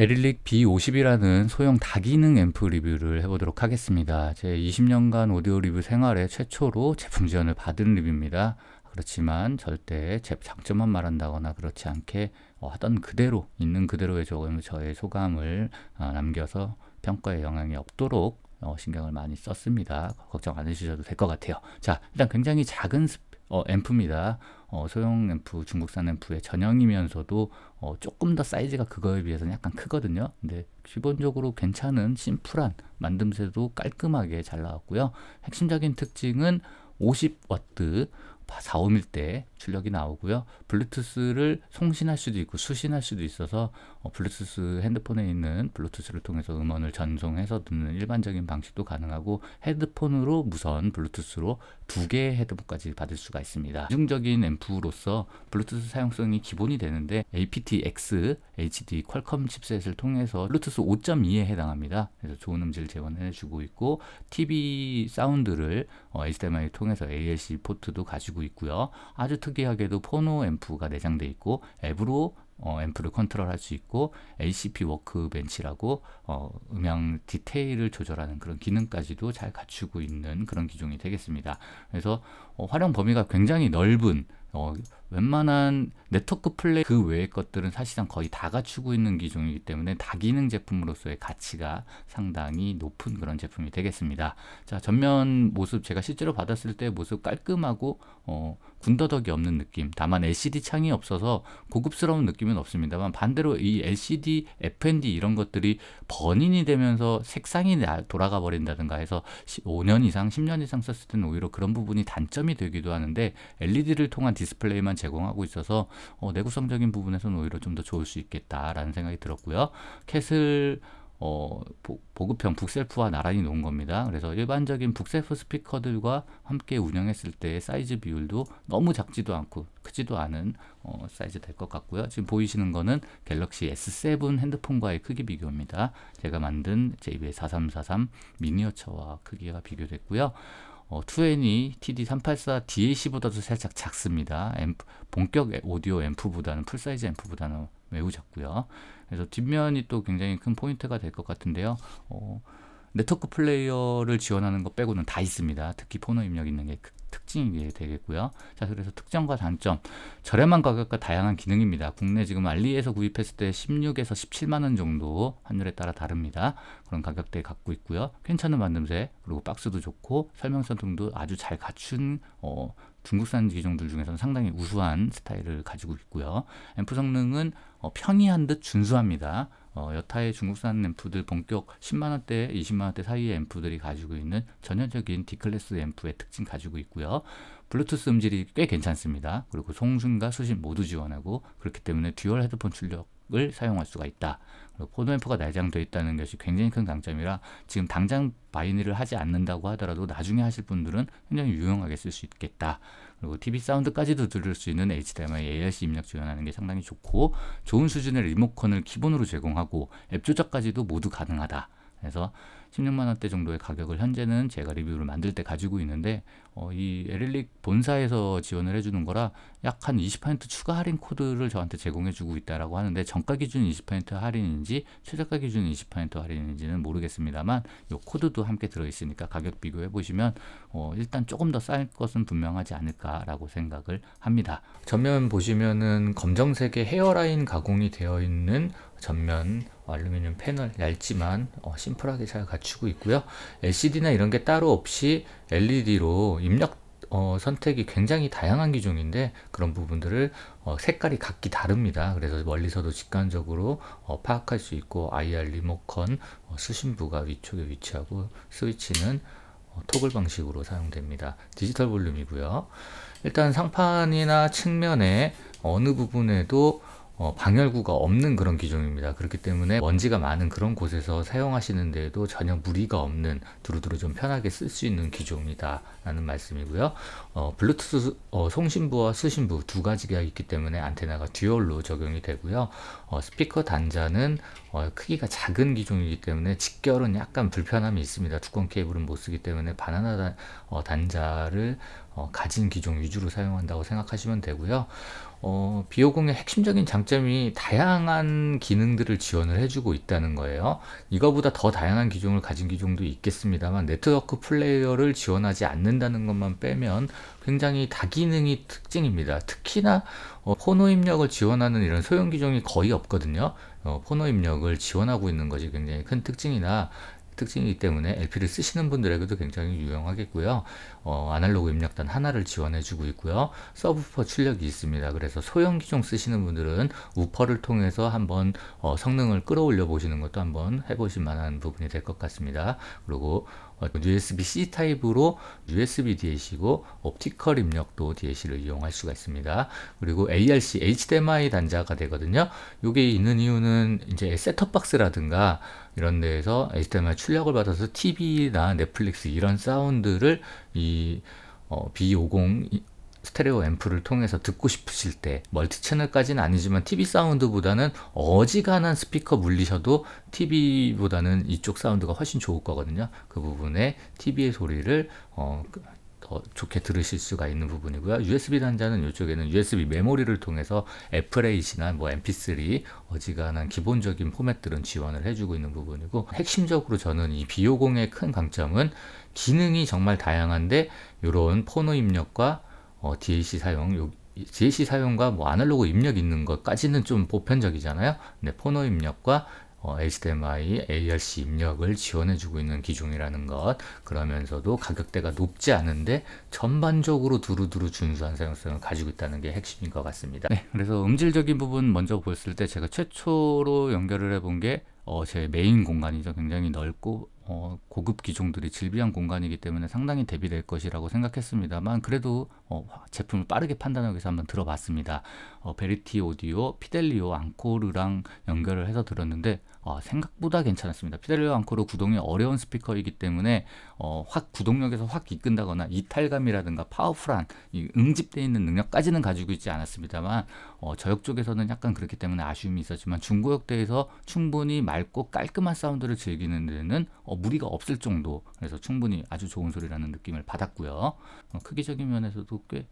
에릴릭 B50이라는 소형 다기능 앰프 리뷰를 해보도록 하겠습니다. 제 20년간 오디오 리뷰 생활에 최초로 제품 지원을 받은 리뷰입니다. 그렇지만 절대 제 장점만 말한다거나 그렇지 않게 어, 하던 그대로 있는 그대로의 조금 저의 소감을 아, 남겨서 평가에 영향이 없도록 어, 신경을 많이 썼습니다. 걱정 안 해주셔도 될 것 같아요. 자, 일단 굉장히 작은 스피 어, 앰프입니다. 어, 소형 앰프, 중국산 앰프의 전형이면서도 어, 조금 더 사이즈가 그거에 비해서는 약간 크거든요. 근데 기본적으로 괜찮은 심플한 만듦새도 깔끔하게 잘 나왔고요. 핵심적인 특징은 50W 4, 오일때 출력이 나오고요. 블루투스를 송신할 수도 있고 수신할 수도 있어서 어, 블루투스 핸드폰에 있는 블루투스를 통해서 음원을 전송해서 듣는 일반적인 방식도 가능하고 헤드폰으로 무선 블루투스로 두 개의 헤드폰까지 받을 수가 있습니다. 이중적인 앰프로서 블루투스 사용성이 기본이 되는데 aptx hd 퀄컴 칩셋을 통해서 블루투스 5.2에 해당합니다. 그래서 좋은 음질 재원해주고 있고 TV 사운드를 어, HDMI 통해서 ALC 포트도 가지고 되고 있고요. 아주 특이하게도 포노 앰프가 내장되어 있고 앱으로 어, 앰프를 컨트롤할 수 있고 ACP 워크벤치라고 어, 음향 디테일을 조절하는 그런 기능까지도 잘 갖추고 있는 그런 기종이 되겠습니다. 그래서 어, 활용 범위가 굉장히 넓은 어, 웬만한 네트워크 플레이 그 외의 것들은 사실상 거의 다 갖추고 있는 기종이기 때문에 다기능 제품으로서의 가치가 상당히 높은 그런 제품이 되겠습니다. 자 전면 모습 제가 실제로 받았을 때 모습 깔끔하고 어, 군더더기 없는 느낌 다만 LCD 창이 없어서 고급스러운 느낌은 없습니다만 반대로 이 LCD, FND 이런 것들이 번인이 되면서 색상이 돌아가 버린다든가 해서 5년 이상, 10년 이상 썼을 때는 오히려 그런 부분이 단점이 되기도 하는데 LED를 통한 디스플레이만 제공하고 있어서 어, 내구성적인 부분에서는 오히려 좀 더 좋을 수 있겠다라는 생각이 들었고요. 캣을 어, 보, 급형 북셀프와 나란히 놓은 겁니다. 그래서 일반적인 북셀프 스피커들과 함께 운영했을 때 사이즈 비율도 너무 작지도 않고 크지도 않은 어, 사이즈 될 것 같고요. 지금 보이시는 거는 갤럭시 S7 핸드폰과의 크기 비교입니다. 제가 만든 JBL 4343 미니어처와 크기가 비교됐고요. 2 n e TD384DAC보다도 살짝 작습니다. 앰프, 본격 오디오 앰프보다는 풀사이즈 앰프보다는 매우 작고요. 그래서 뒷면이 또 굉장히 큰 포인트가 될 것 같은데요. 어, 네트워크 플레이어를 지원하는 것 빼고는 다 있습니다. 특히 포너 입력 있는 게 그 특징이 되겠고요. 자, 그래서 특정과 단점. 저렴한 가격과 다양한 기능입니다. 국내 지금 알리에서 구입했을 때 16에서 17만 원 정도 환율에 따라 다릅니다. 그런 가격대 에 갖고 있고요. 괜찮은 만듦새, 그리고 박스도 좋고 설명서 등도 아주 잘 갖춘 어, 중국산 기종들 중에서는 상당히 우수한 스타일을 가지고 있고요. 앰프 성능은 어, 평이한 듯 준수합니다. 어, 여타의 중국산 앰프들 본격 10만 원대, 20만 원대 사이의 앰프들이 가지고 있는 전형적인 D클래스 앰프의 특징 가지고 있고요. 블루투스 음질이 꽤 괜찮습니다. 그리고 송순과 수신 모두 지원하고 그렇기 때문에 듀얼 헤드폰 출력을 사용할 수가 있다. 그리고 포드 앰프가 내장되어 있다는 것이 굉장히 큰 강점이라 지금 당장 바이닐을 하지 않는다고 하더라도 나중에 하실 분들은 굉장히 유용하게 쓸 수 있겠다. 그리고 TV 사운드까지도 들을 수 있는 HDMI ALC 입력 지원하는 게 상당히 좋고 좋은 수준의 리모컨을 기본으로 제공하고 앱 조작까지도 모두 가능하다. 그래서 16만 원대 정도의 가격을 현재는 제가 리뷰를 만들 때 가지고 있는데 어, 이 에릴릭 본사에서 지원을 해주는 거라 약 한 20% 추가 할인 코드를 저한테 제공해주고 있다라고 하는데 정가 기준 20% 할인인지 최저가 기준 20% 할인인지는 모르겠습니다만 이 코드도 함께 들어있으니까 가격 비교해 보시면 어, 일단 조금 더 쌀 것은 분명하지 않을까라고 생각을 합니다. 전면 보시면은 검정색의 헤어라인 가공이 되어 있는 전면 알루미늄 패널 얇지만 어, 심플하게 잘 갖추고 있고요. LCD나 이런 게 따로 없이 LED로 입력 어, 선택이 굉장히 다양한 기종인데 그런 부분들을 어, 색깔이 각기 다릅니다. 그래서 멀리서도 직관적으로 어, 파악할 수 있고 IR 리모컨 어, 수신부가 위쪽에 위치하고 스위치는 어, 토글 방식으로 사용됩니다. 디지털 볼륨이고요. 일단 상판이나 측면에 어느 부분에도 어, 방열구가 없는 그런 기종입니다. 그렇기 때문에 먼지가 많은 그런 곳에서 사용하시는데도 전혀 무리가 없는 두루두루 좀 편하게 쓸 수 있는 기종이다 라는 말씀이고요. 어, 블루투스 어, 송신부와 수신부 두 가지가 있기 때문에 안테나가 듀얼로 적용이 되고요. 어, 스피커 단자는 어, 크기가 작은 기종이기 때문에 직결은 약간 불편함이 있습니다. 두꺼운 케이블은 못 쓰기 때문에 바나나 단, 어, 단자를 어, 가진 기종 위주로 사용한다고 생각하시면 되고요. 어, 비오공의 핵심적인 장점이 다양한 기능들을 지원을 해주고 있다는 거예요. 이거보다 더 다양한 기종을 가진 기종도 있겠습니다만 네트워크 플레이어를 지원하지 않는다는 것만 빼면 굉장히 다기능이 특징입니다. 특히나 어, 포노 입력을 지원하는 이런 소형 기종이 거의 없거든요. 어, 포너 입력을 지원하고 있는 것이 굉장히 큰 특징이나 특징이기 때문에 LP를 쓰시는 분들에게도 굉장히 유용하겠고요. 어, 아날로그 입력단 하나를 지원해주고 있고요. 서브퍼 출력이 있습니다. 그래서 소형 기종 쓰시는 분들은 우퍼를 통해서 한번 어, 성능을 끌어올려 보시는 것도 한번 해보실 만한 부분이 될 것 같습니다. 그리고 그 USB-C 타입으로 USB DAC고 옵티컬 입력도 DAC를 이용할 수가 있습니다. 그리고 ARC HDMI 단자가 되거든요. 이게 있는 이유는 이제 셋톱 박스라든가 이런 데에서 HDMI 출력을 받아서 TV나 넷플릭스 이런 사운드를 이 어, B50 스테레오 앰프를 통해서 듣고 싶으실 때 멀티 채널까지는 아니지만 TV 사운드보다는 어지간한 스피커 물리셔도 TV보다는 이쪽 사운드가 훨씬 좋을 거거든요. 그 부분에 TV의 소리를 어, 그, 더 좋게 들으실 수가 있는 부분이고요. USB 단자는 이쪽에는 USB 메모리를 통해서 애플에이시나 뭐 MP3 어지간한 기본적인 포맷들은 지원을 해주고 있는 부분이고 핵심적으로 저는 이 비오공의 큰 강점은 기능이 정말 다양한데 이런 포노 입력과 어, DAC 사용, 요, DAC 사용과 뭐 아날로그 입력 있는 것까지는 좀 보편적이잖아요. 네, 포너 입력과 어, HDMI, ARC 입력을 지원해주고 있는 기종이라는 것 그러면서도 가격대가 높지 않은데 전반적으로 두루두루 준수한 사용성을 가지고 있다는 게 핵심인 것 같습니다 네, 그래서 음질적인 부분 먼저 보였을 때 제가 최초로 연결을 해본 게제 어, 메인 공간이죠 굉장히 넓고 어, 고급 기종들이 질비한 공간이기 때문에 상당히 대비될 것이라고 생각했습니다만 그래도 어, 제품을 빠르게 판단하기 위해서 한번 들어봤습니다. 어, 베리티 오디오, 피델리오, 앙코르랑 연결을 해서 들었는데 어, 생각보다 괜찮았습니다. 피델리오 앙코르 구동이 어려운 스피커이기 때문에 어, 확 구동력에서 확 이끈다거나 이탈감이라든가 파워풀한 응집되어 있는 능력까지는 가지고 있지 않았습니다만 어, 저역 쪽에서는 약간 그렇기 때문에 아쉬움이 있었지만 중고역대에서 충분히 맑고 깔끔한 사운드를 즐기는 데는 어, 무리가 없을 정도 그래서 충분히 아주 좋은 소리라는 느낌을 받았고요. 어, 크기적인 면에서도 꽤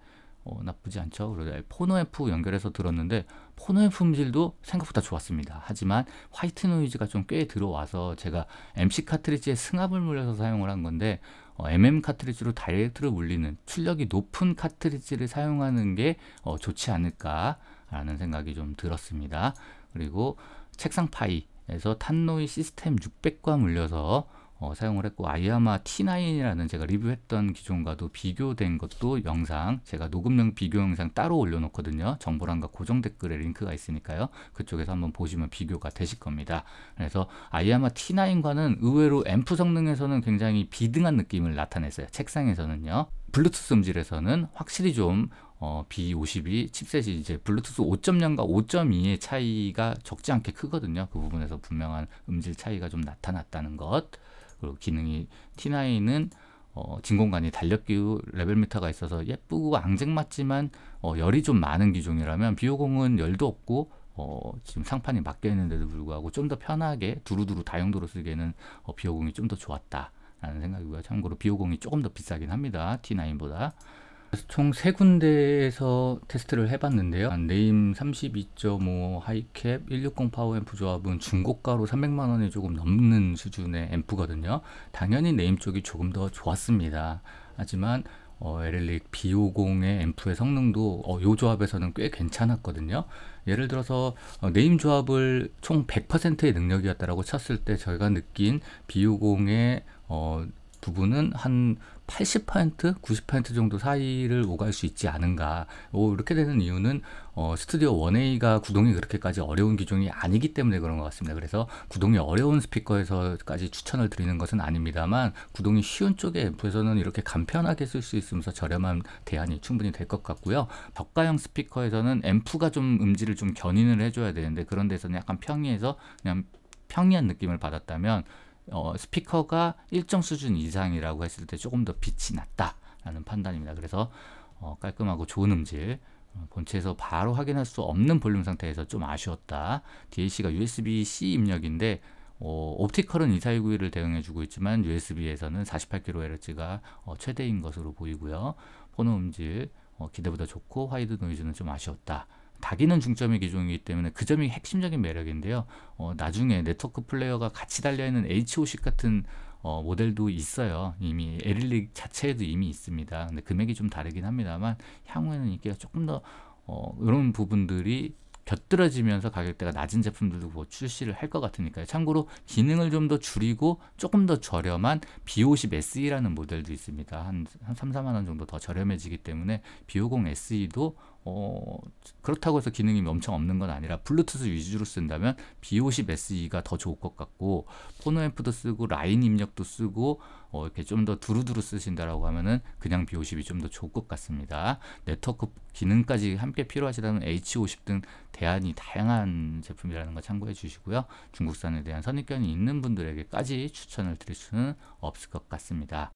어, 나쁘지 않죠. 그러자 포노 F 연결해서 들었는데 포노 프 음질도 생각보다 좋았습니다. 하지만 화이트 노이즈가 좀 꽤 들어와서 제가 MC 카트리지에 승합을 물려서 사용을 한 건데 어, MM 카트리지로 다이렉트로 물리는 출력이 높은 카트리지를 사용하는 게 어, 좋지 않을까라는 생각이 좀 들었습니다. 그리고 책상 파이에서 탄노이 시스템 600과 물려서 어, 사용을 했고 아이야마 T9이라는 제가 리뷰했던 기종과도 비교된 것도 영상 제가 녹음용 비교 영상 따로 올려놓거든요 정보란과 고정 댓글에 링크가 있으니까요 그쪽에서 한번 보시면 비교가 되실 겁니다 그래서 아이야마 T9과는 의외로 앰프 성능에서는 굉장히 비등한 느낌을 나타냈어요 책상에서는요 블루투스 음질에서는 확실히 좀 어, B52 칩셋이 이제 블루투스 5.0과 5.2의 차이가 적지 않게 크거든요. 그 부분에서 분명한 음질 차이가 좀 나타났다는 것. 그리고 기능이 T9은 어, 진공관이 달력기 레벨미터가 있어서 예쁘고 앙증맞지만 어, 열이 좀 많은 기종이라면 비오공은 열도 없고 어, 지금 상판이 막혀 있는데도 불구하고 좀 더 편하게 두루두루 다용도로 쓰기에는 어, 비오공이 좀 더 좋았다라는 생각이고요. 참고로 비오공이 조금 더 비싸긴 합니다. T9보다. 총세 군데에서 테스트를 해봤는데요. 네임 32.5 하이캡 160 파워앰프 조합은 중고가로 300만원이 조금 넘는 수준의 앰프거든요. 당연히 네임 쪽이 조금 더 좋았습니다. 하지만 어, LLX B50의 앰프의 성능도 어, 요 조합에서는 꽤 괜찮았거든요. 예를 들어서 어, 네임 조합을 총 100%의 능력이었다라고 쳤을 때 저희가 느낀 B50의 어, 부분은 한 80%, 90% 정도 사이를 오갈 수 있지 않은가. 오, 이렇게 되는 이유는 어, 스튜디오 1A가 구동이 그렇게까지 어려운 기종이 아니기 때문에 그런 것 같습니다. 그래서 구동이 어려운 스피커에서까지 추천을 드리는 것은 아닙니다만 구동이 쉬운 쪽의 앰프에서는 이렇게 간편하게 쓸 수 있으면서 저렴한 대안이 충분히 될 것 같고요. 벽가형 스피커에서는 앰프가 좀 음질을 좀 견인을 해줘야 되는데 그런 데서는 약간 평이해서 그냥 평이한 느낌을 받았다면 어, 스피커가 일정 수준 이상이라고 했을 때 조금 더 빛이 났다라는 판단입니다. 그래서 어, 깔끔하고 좋은 음질 어, 본체에서 바로 확인할 수 없는 볼륨 상태에서 좀 아쉬웠다. DAC가 USB-C 입력인데 어, 옵티컬은 2491을 대응해주고 있지만 USB에서는 48kHz가 어, 최대인 것으로 보이고요. 포노 음질 어, 기대보다 좋고 화이드 노이즈는 좀 아쉬웠다. 다기는 중점의 기종이기 때문에 그 점이 핵심적인 매력인데요. 어, 나중에 네트워크 플레이어가 같이 달려있는 h 5 0 같은 어, 모델도 있어요. 이미 에릴릭 자체에도 이미 있습니다. 근데 금액이 좀 다르긴 합니다만 향후에는 인기가 조금 더 어, 이런 부분들이 곁들여지면서 가격대가 낮은 제품들도 뭐 출시를 할 것 같으니까요. 참고로 기능을 좀 더 줄이고 조금 더 저렴한 B50 SE라는 모델도 있습니다. 한, 한 3, 4만 원 정도 더 저렴해지기 때문에 B50 SE도 어, 그렇다고 해서 기능이 엄청 없는 건 아니라 블루투스 위주로 쓴다면 B50SE가 더 좋을 것 같고 포노앰프도 쓰고 라인 입력도 쓰고 어, 이렇게 좀 더 두루두루 쓰신다라고 하면은 그냥 B50이 좀 더 좋을 것 같습니다. 네트워크 기능까지 함께 필요하시다면 H50 등 대안이 다양한 제품이라는 거 참고해 주시고요. 중국산에 대한 선입견이 있는 분들에게까지 추천을 드릴 수는 없을 것 같습니다.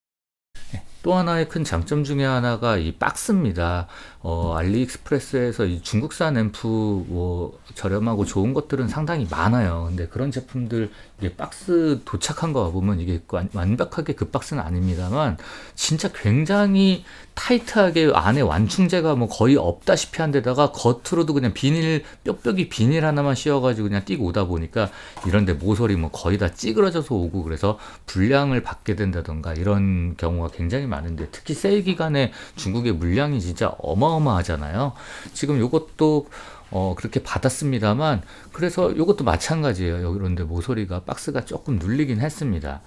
예. 또 하나의 큰 장점 중에 하나가 이 박스입니다. 어, 알리익스프레스에서 이 중국산 앰프 뭐 저렴하고 좋은 것들은 상당히 많아요. 근데 그런 제품들 이게 박스 도착한 거 보면 이게 완벽하게 그 박스는 아닙니다만 진짜 굉장히 타이트하게 안에 완충제가 뭐 거의 없다시피 한 데다가 겉으로도 그냥 비닐 뼈뼈기 비닐 하나만 씌워가지고 그냥 뛰고 오다 보니까 이런데 모서리 뭐 거의 다 찌그러져서 오고 그래서 불량을 받게 된다던가 이런 경우가 굉장히 많은데 특히 세일 기간에 중국의 물량이 진짜 어마어마하잖아요 지금 요것도 어, 그렇게 받았습니다만 그래서 요것도 마찬가지예요 그런데 모서리가 박스가 조금 눌리긴 했습니다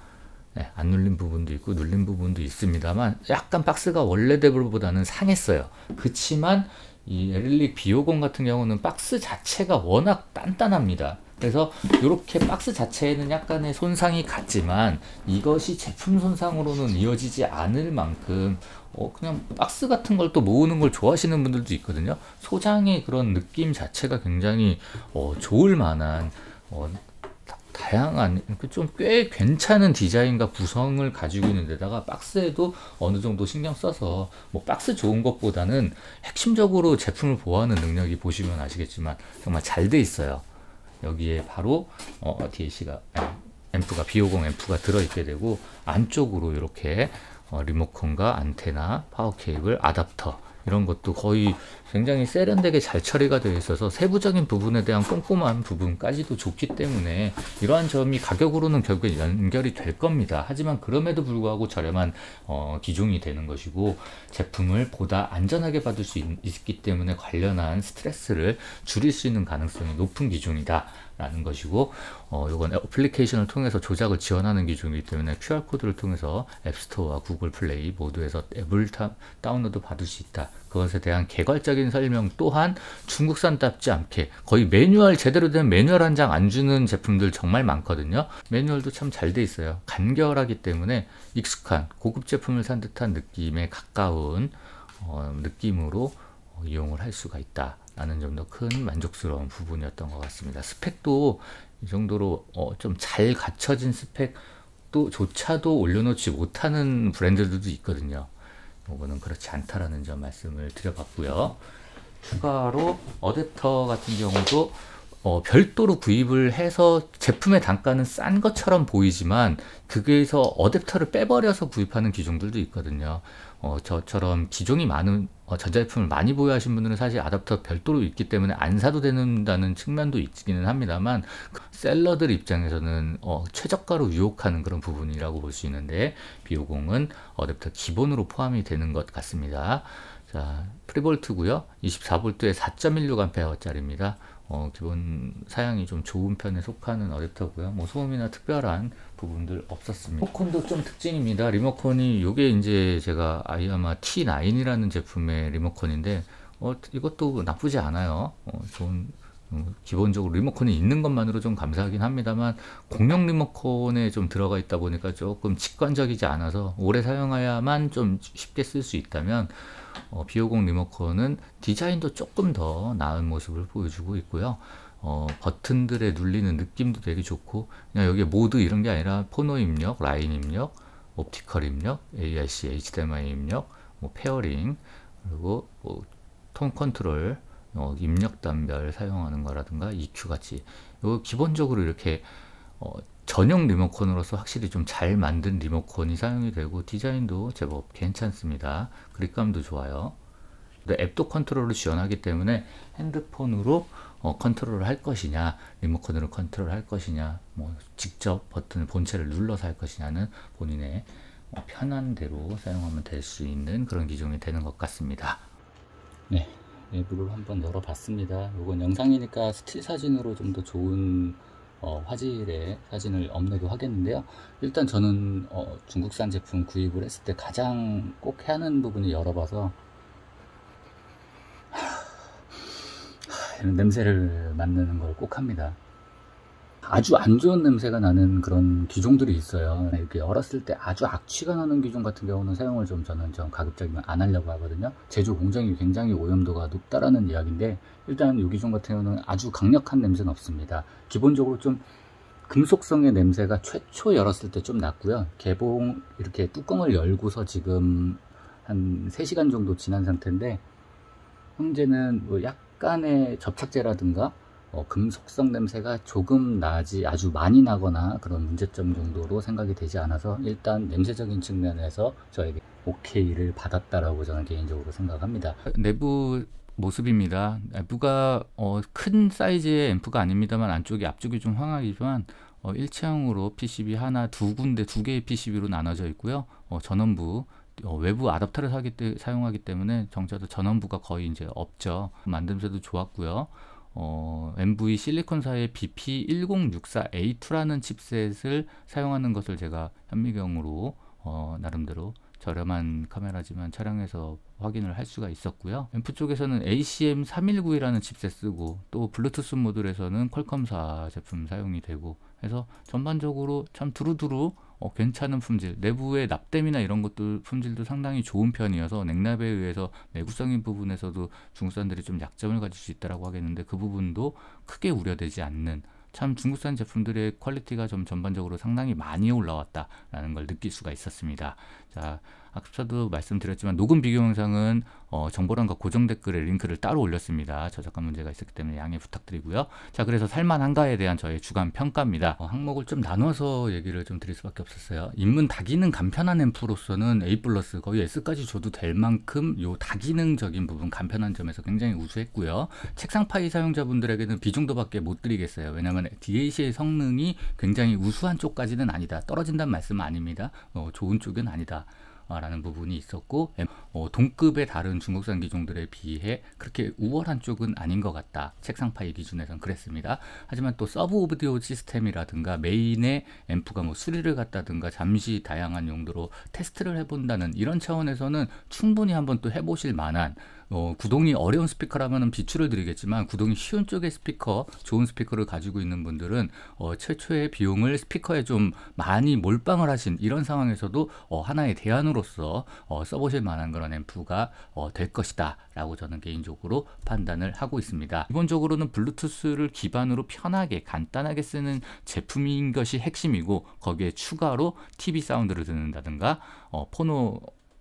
네, 안 눌린 부분도 있고 눌린 부분도 있습니다만 약간 박스가 원래 대불보다는 상했어요. 그치만 이 에릴릭 B50 같은 경우는 박스 자체가 워낙 단단합니다. 그래서 이렇게 박스 자체에는 약간의 손상이 갔지만 이것이 제품 손상으로는 이어지지 않을 만큼 어 그냥 박스 같은 걸 또 모으는 걸 좋아하시는 분들도 있거든요. 소장의 그런 느낌 자체가 굉장히 어 좋을 만한 어 다양한 그러니까 좀꽤 괜찮은 디자인과 구성을 가지고 있는 데다가 박스에도 어느 정도 신경 써서 뭐 박스 좋은 것보다는 핵심적으로 제품을 보호하는 능력이 보시면 아시겠지만 정말 잘 돼 있어요 여기에 바로 어, DLC가 앰프가 B50 앰프가 들어있게 되고 안쪽으로 이렇게 어, 리모컨과 안테나 파워 케이블 아답터 이런 것도 거의 굉장히 세련되게 잘 처리가 되어 있어서 세부적인 부분에 대한 꼼꼼한 부분까지도 좋기 때문에 이러한 점이 가격으로는 결국에 연결이 될 겁니다. 하지만 그럼에도 불구하고 저렴한 어, 기종이 되는 것이고 제품을 보다 안전하게 받을 수 있, 있기 때문에 관련한 스트레스를 줄일 수 있는 가능성이 높은 기종이다. 라는 것이고 어, 이건 어플리케이션을 통해서 조작을 지원하는 기종이기 때문에 QR코드를 통해서 앱스토어와 구글 플레이 모두에서 앱을 타, 다운로드 받을 수 있다 그것에 대한 개괄적인 설명 또한 중국산답지 않게 거의 매뉴얼 제대로 된 매뉴얼 한 장 안 주는 제품들 정말 많거든요. 매뉴얼도 참 잘 돼 있어요. 간결하기 때문에 익숙한 고급 제품을 산 듯한 느낌에 가까운 어, 느낌으로 어, 이용을 할 수가 있다. 라는 좀더큰 만족스러운 부분이었던 것 같습니다. 스펙도 이 정도로 어, 좀 잘 갖춰진 스펙 조차도 올려놓지 못하는 브랜드들도 있거든요. 요거는 그렇지 않다라는 점 말씀을 드려봤고요. 추가로 어댑터 같은 경우도 어, 별도로 구입을 해서 제품의 단가는 싼 것처럼 보이지만 그게에서 어댑터를 빼버려서 구입하는 기종들도 있거든요. 어, 저처럼 기종이 많은 어, 전자제품을 많이 보유하신 분들은 사실 아답터 별도로 있기 때문에 안 사도 된다는 측면도 있기는 합니다만 그 셀러들 입장에서는 어, 최저가로 유혹하는 그런 부분이라고 볼 수 있는데 B50은 어댑터 기본으로 포함이 되는 것 같습니다. 자, 프리볼트고요. 2 4트에 4.16A짜리입니다. 어, 기본 사양이 좀 좋은 편에 속하는 어댑터고요. 뭐 소음이나 특별한 부분들 없었습니다. 리모컨도 좀 특징입니다. 리모컨이 이게 이제 제가 아이아마 T9이라는 제품의 리모컨인데 어, 이것도 나쁘지 않아요. 어, 좋은 어, 기본적으로 리모컨이 있는 것만으로 좀 감사하긴 합니다만 공용 리모컨에 좀 들어가 있다 보니까 조금 직관적이지 않아서 오래 사용해야만 좀 쉽게 쓸 수 있다면 어, B50 리모컨은 디자인도 조금 더 나은 모습을 보여주고 있고요. 어, 버튼들의 눌리는 느낌도 되게 좋고 그냥 여기 모드 이런 게 아니라 포노 입력, 라인 입력, 옵티컬 입력, AIC, HDMI 입력, 뭐 페어링, 그리고 뭐, 톤 컨트롤, 어, 입력 단별 사용하는 거라든가 EQ 같이 요 기본적으로 이렇게 어, 전용 리모컨으로서 확실히 좀 잘 만든 리모컨이 사용이 되고 디자인도 제법 괜찮습니다. 그립감도 좋아요. 앱도 컨트롤을 지원하기 때문에 핸드폰으로 어, 컨트롤을 할 것이냐 리모컨으로 컨트롤 을할 것이냐 뭐 직접 버튼 본체를 눌러서 할 것이냐는 본인의 어, 편한 대로 사용하면 될 수 있는 그런 기종이 되는 것 같습니다 네 앱을 한번 열어봤습니다 이건 영상이니까 스틸 사진으로 좀 더 좋은 어, 화질의 사진을 업로드 하겠는데요. 일단 저는 어, 중국산 제품 구입을 했을 때 가장 꼭 해야 하는 부분을 열어봐서 하, 하, 이런 냄새를 맡는 걸 꼭 합니다. 아주 안 좋은 냄새가 나는 그런 기종들이 있어요 이렇게 열었을 때 아주 악취가 나는 기종 같은 경우는 사용을 좀 저는 좀 가급적이면 안 하려고 하거든요 제조 공정이 굉장히 오염도가 높다라는 이야기인데 일단 이 기종 같은 경우는 아주 강력한 냄새는 없습니다 기본적으로 좀 금속성의 냄새가 최초 열었을 때 좀 났고요 개봉 이렇게 뚜껑을 열고서 지금 한 3시간 정도 지난 상태인데 현재는 뭐 약간의 접착제라든가 어, 금속성 냄새가 조금 나지 아주 많이 나거나 그런 문제점 정도로 생각이 되지 않아서 일단 냄새적인 측면에서 저에게 오케이를 받았다라고 저는 개인적으로 생각합니다. 내부 모습입니다. 앰프가 어, 큰 사이즈의 앰프가 아닙니다만 안쪽이 앞쪽이 좀 황하기지만 어, 일체형으로 PCB 하나 두 군데 두 개의 PCB로 나눠져 있고요. 어, 전원부 어, 외부 아답터를 사용하기 때문에 정자도 전원부가 거의 이제 없죠. 만듦새도 좋았고요. 어, MV 실리콘사의 b p 1 0 6 4 a 2라는 칩셋을 사용하는 것을 제가 현미경으로 어, 나름대로 저렴한 카메라지만 촬영해서 확인을 할 수가 있었고요. 앰프 쪽에서는 ACM319이라는 칩셋 쓰고 또 블루투스 모듈에서는 퀄컴사 제품 사용이 되고 해서 전반적으로 참 두루두루 어, 괜찮은 품질, 내부의 납땜이나 이런 것들 품질도 상당히 좋은 편이어서 냉납에 의해서 내구성인 부분에서도 중국산들이 좀 약점을 가질 수있다고 하겠는데 그 부분도 크게 우려되지 않는 참 중국산 제품들의 퀄리티가 좀 전반적으로 상당히 많이 올라왔다라는 걸 느낄 수가 있었습니다. 자. 아까도 말씀드렸지만 녹음 비교 영상은 어, 정보란과 고정 댓글에 링크를 따로 올렸습니다. 저작권 문제가 있었기 때문에 양해 부탁드리고요. 자, 그래서 살만한가에 대한 저의 주간 평가입니다. 어, 항목을 좀 나눠서 얘기를 좀 드릴 수밖에 없었어요. 입문 다기능 간편한 앰프로서는 A 플러스 거의 S까지 줘도 될 만큼 요 다기능적인 부분 간편한 점에서 굉장히 우수했고요. 책상 파이 사용자분들에게는 비중도밖에 못 드리겠어요. 왜냐하면 DAC의 성능이 굉장히 우수한 쪽까지는 아니다. 떨어진다는 말씀은 아닙니다. 어, 좋은 쪽은 아니다. 어, 라는 부분이 있었고 어, 동급의 다른 중국산 기종들에 비해 그렇게 우월한 쪽은 아닌 것 같다. 책상파의 기준에선 그랬습니다. 하지만 또 서브 오디오 브 시스템이라든가 메인의 앰프가 뭐 수리를 갔다든가 잠시 다양한 용도로 테스트를 해본다는 이런 차원에서는 충분히 한번 또 해보실 만한 어, 구동이 어려운 스피커라면 비추를 드리겠지만 구동이 쉬운 쪽의 스피커, 좋은 스피커를 가지고 있는 분들은 어, 최초의 비용을 스피커에 좀 많이 몰빵을 하신 이런 상황에서도 어, 하나의 대안으로서 어, 써보실 만한 그런 이끌낸 부가 어, 될 것이다 라고 저는 개인적으로 판단을 하고 있습니다. 기본적으로는 블루투스를 기반으로 편하게 간단하게 쓰는 제품인 것이 핵심이고 거기에 추가로 TV 사운드를 듣는다든가 어, 포노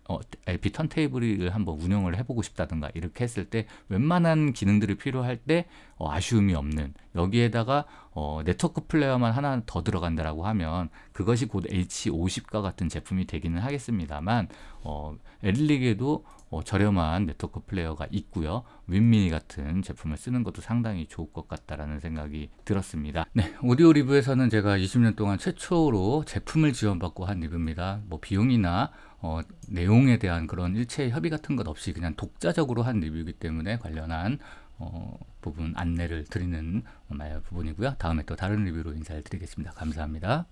어, LP 턴테이블을 한번 운영을 해보고 싶다든가 이렇게 했을 때 웬만한 기능들이 필요할 때 어, 아쉬움이 없는 여기에다가 어, 네트워크 플레이어만 하나 더 들어간다라고 하면 그것이 곧 H50과 같은 제품이 되기는 하겠습니다만 어, 엘릭에도 어, 저렴한 네트워크 플레이어가 있고요. 윈미니 같은 제품을 쓰는 것도 상당히 좋을 것 같다라는 생각이 들었습니다. 네, 오디오 리뷰에서는 제가 20년 동안 최초로 제품을 지원받고 한 리뷰입니다. 뭐 비용이나 어, 내용에 대한 그런 일체 협의 같은 것 없이 그냥 독자적으로 한 리뷰이기 때문에 관련한 어, 부분 안내를 드리는 부분이고요. 다음에 또 다른 리뷰로 인사를 드리겠습니다. 감사합니다.